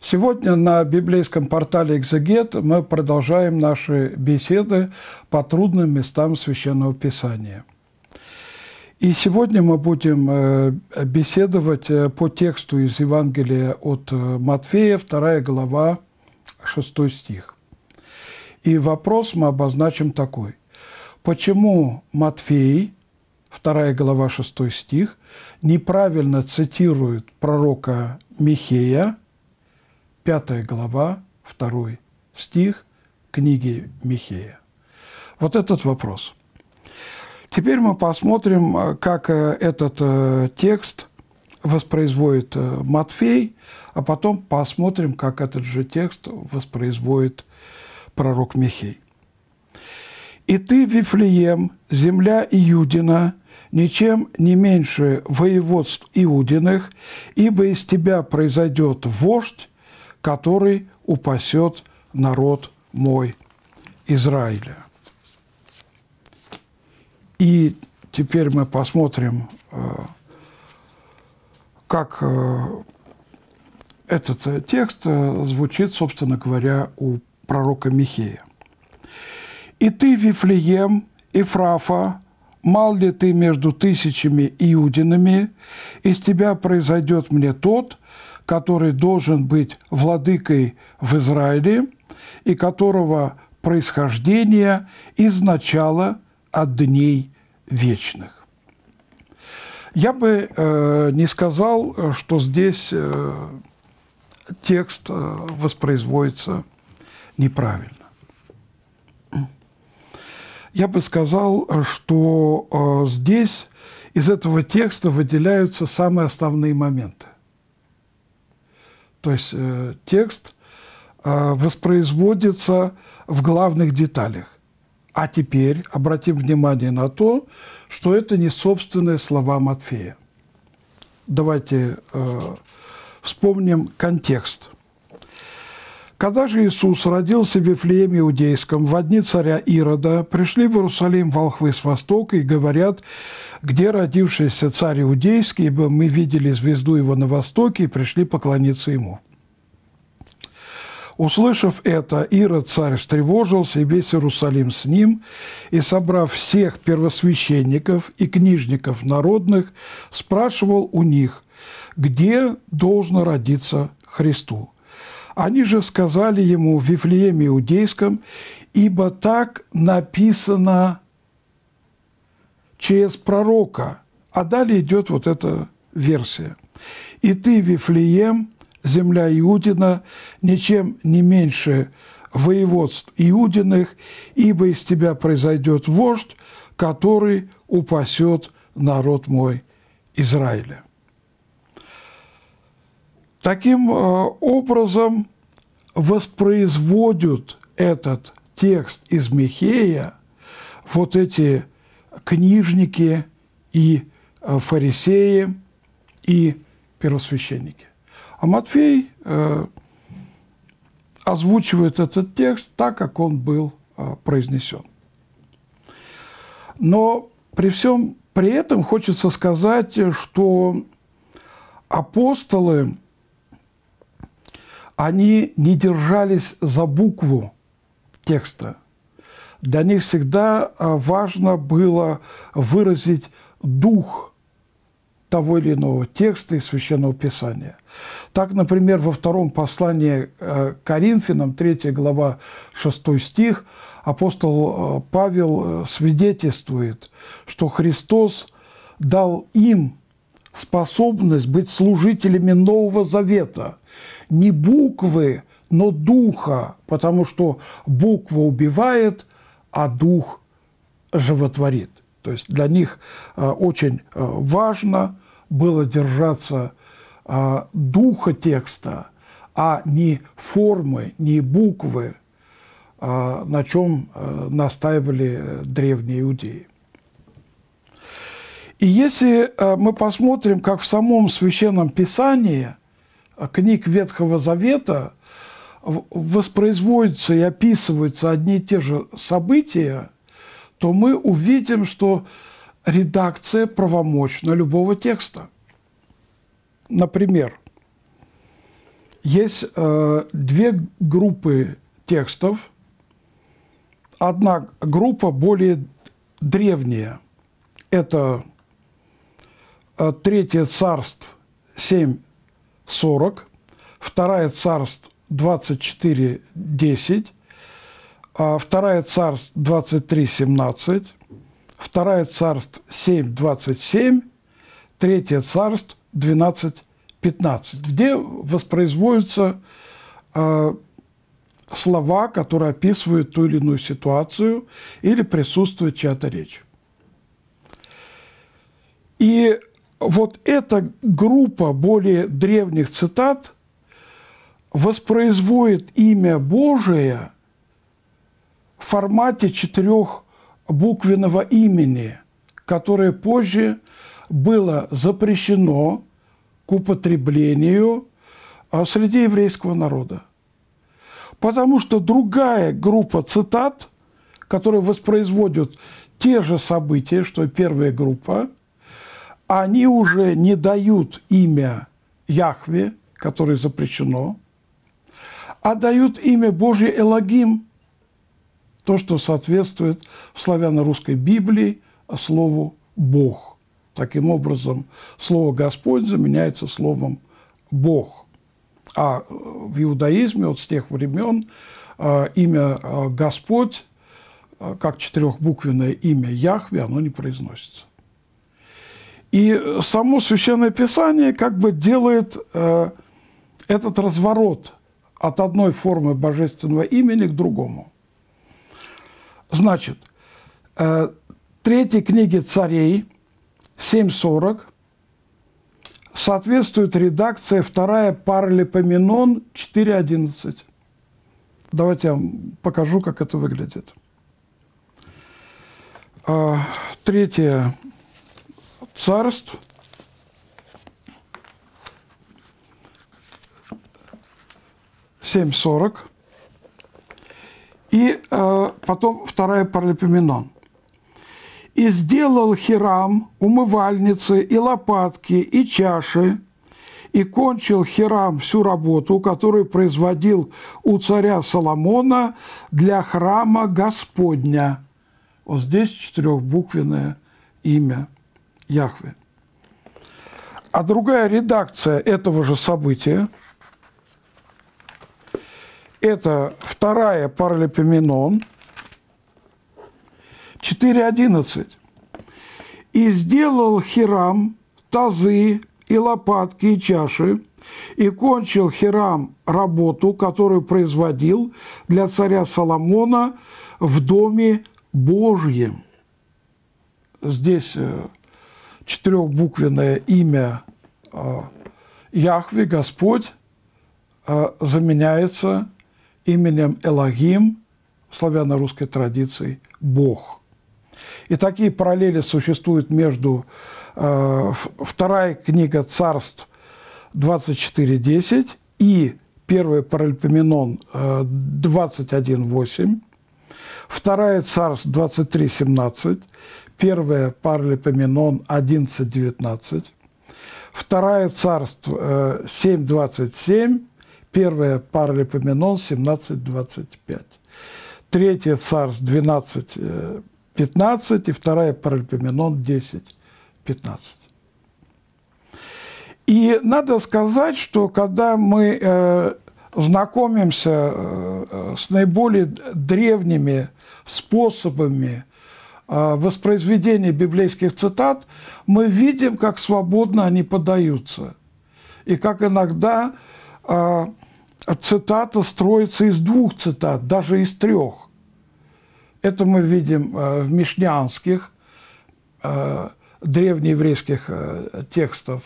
Сегодня на библейском портале «Экзегет» мы продолжаем наши беседы по трудным местам Священного Писания. И сегодня мы будем э, беседовать э, по тексту из Евангелия от э, Матфея, 2 глава, 6 стих. И вопрос мы обозначим такой. Почему Матфей, 2 глава, 6 стих, неправильно цитирует пророка Михея – 5 глава, 2 стих книги Михея. Вот этот вопрос. Теперь мы посмотрим, э, как э, этот э, текст воспроизводит Матфей, а потом посмотрим, как этот же текст воспроизводит пророк Михей. «И ты, Вифлеем, земля Иудина, ничем не меньше воеводств Иудиных, ибо из тебя произойдет вождь, который упасет народ мой Израиля. И теперь мы посмотрим, э, как э, этот э, текст звучит, собственно говоря, у пророка Михея. «И ты, Вифлеем, Ифрафа, мал ли ты между тысячами иудинами, из тебя произойдет мне тот, который должен быть владыкой в Израиле и которого происхождение изначало от дней вечных. Я бы э, не сказал, что здесь э, текст э, воспроизводится неправильно. Я бы сказал, что здесь из этого текста выделяются самые основные моменты то есть э, текст э, воспроизводится в главных деталях. А теперь обратим внимание на то, что это не собственные слова Матфея. Давайте э, вспомним контекст – когда же Иисус родился в Вифлееме Иудейском, в дни царя Ирода, пришли в Иерусалим волхвы с востока и говорят, где родившийся царь Иудейский, ибо мы видели звезду его на востоке и пришли поклониться ему. Услышав это, Ирод царь встревожился, и весь Иерусалим с ним, и, собрав всех первосвященников и книжников народных, спрашивал у них, где должно родиться Христу. Они же сказали ему в Вифлееме Иудейском, ибо так написано через пророка. А далее идет вот эта версия. «И ты, Вифлеем, земля Иудина, ничем не меньше воеводств Иудиных, ибо из тебя произойдет вождь, который упасет народ мой Израиля». Таким э, образом воспроизводят этот текст из Михея вот эти книжники и э, фарисеи, и первосвященники. А Матфей э, озвучивает этот текст так, как он был произнесен. Но при всем при этом хочется сказать, что апостолы они не держались за букву текста. Для них всегда а, важно было выразить дух того или иного текста из Священного Писания. Так, например, во втором послании э, к Коринфянам, 3 глава, 6 стих, апостол э, Павел э, свидетельствует, что Христос дал им способность быть служителями Нового Завета. Не буквы, но духа, потому что буква убивает, а дух животворит. То есть для них э, очень э, важно было держаться э, духа текста, а не формы, не буквы, на чем настаивали древние иудеи. И если э, мы посмотрим, как в самом Священном Писании э, книг Ветхого Завета воспроизводятся и описываются одни и те же события, то мы увидим, что редакция правомочна любого текста. Например, есть э, две группы текстов. Одна группа более древняя – это Э, третье царств 7.40, Второе царств 24.10, а Второе царств 23.17, Второе царств 7.27, Третье царств 12.15, где воспроизводятся э, слова, которые описывают ту или иную ситуацию или присутствует чья-то речь. И вот эта группа более древних цитат воспроизводит имя Божие в формате четырех буквенного имени, которое позже было запрещено к употреблению а, среди еврейского народа. Потому что другая группа цитат, которые воспроизводят те же события, что и первая группа, они уже не дают имя Яхве, которое запрещено, а дают имя Божье Элогим, то, что соответствует в славяно-русской Библии а слову «Бог». Таким образом, слово «Господь» заменяется словом «Бог». А в иудаизме вот с тех времен а, имя а, «Господь», как четырехбуквенное имя Яхве, оно не произносится. И э, само Священное Писание как бы делает э, этот разворот от одной формы божественного имени к другому. Значит, э, третьей книге царей 7.40 соответствует редакция вторая Паралипоменон 4.11. Давайте я вам покажу, как это выглядит. Э, третья царств семь сорок и э, потом вторая Паралипоменон. «И сделал Хирам умывальницы и лопатки и чаши, и кончил Хирам всю работу, которую производил у царя Соломона для храма Господня». Вот здесь четырехбуквенное имя. Яхве. А другая редакция этого же события – это вторая Паралипоменон 4.11. «И сделал Хирам тазы и лопатки и чаши, и кончил Хирам работу, которую производил для царя Соломона в доме Божьем». Здесь э, четырехбуквенное имя а, Яхве, Господь, а, заменяется именем Элогим, славяно-русской традиции, Бог. И такие параллели существуют между а, вторая книга царств 24.10 и первый паралипоменон э, 21.8, вторая царств 23.17, Первая Парлипоменон 11.19, вторая Царство 7.27, первая Парлипоменон 17.25, третья Царств 12.15 и вторая Парлипоменон 10.15. И надо сказать, что когда мы э, знакомимся э, э, с наиболее древними способами Э, воспроизведении библейских цитат мы видим, как свободно они подаются, и как иногда э, цитата строится из двух цитат, даже из трех. Это мы видим э, в мишнянских, древнееврейских текстов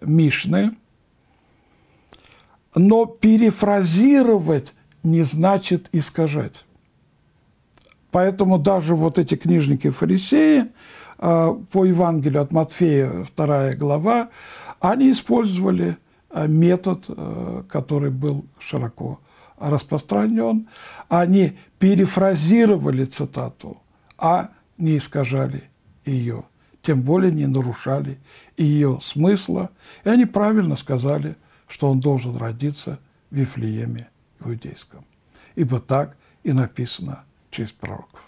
Мишны. Но перефразировать не значит искажать. Поэтому даже вот эти книжники-фарисеи а, по Евангелию от Матфея, вторая глава, они использовали а, метод, а, который был широко распространен. Они перефразировали цитату, а не искажали ее, тем более не нарушали ее смысла. И они правильно сказали, что он должен родиться в Вифлееме Иудейском. Ибо так и написано – через пророков.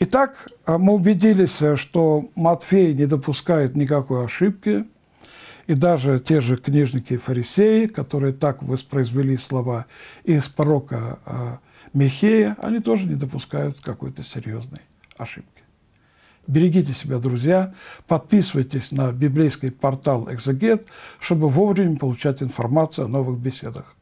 Итак, а, мы убедились, э, что Матфей не допускает никакой ошибки, и даже те же книжники и фарисеи, которые так воспроизвели слова из пророка а, Михея, они тоже не допускают какой-то серьезной ошибки. Берегите себя, друзья, подписывайтесь на библейский портал «Экзегет», чтобы вовремя получать информацию о новых беседах.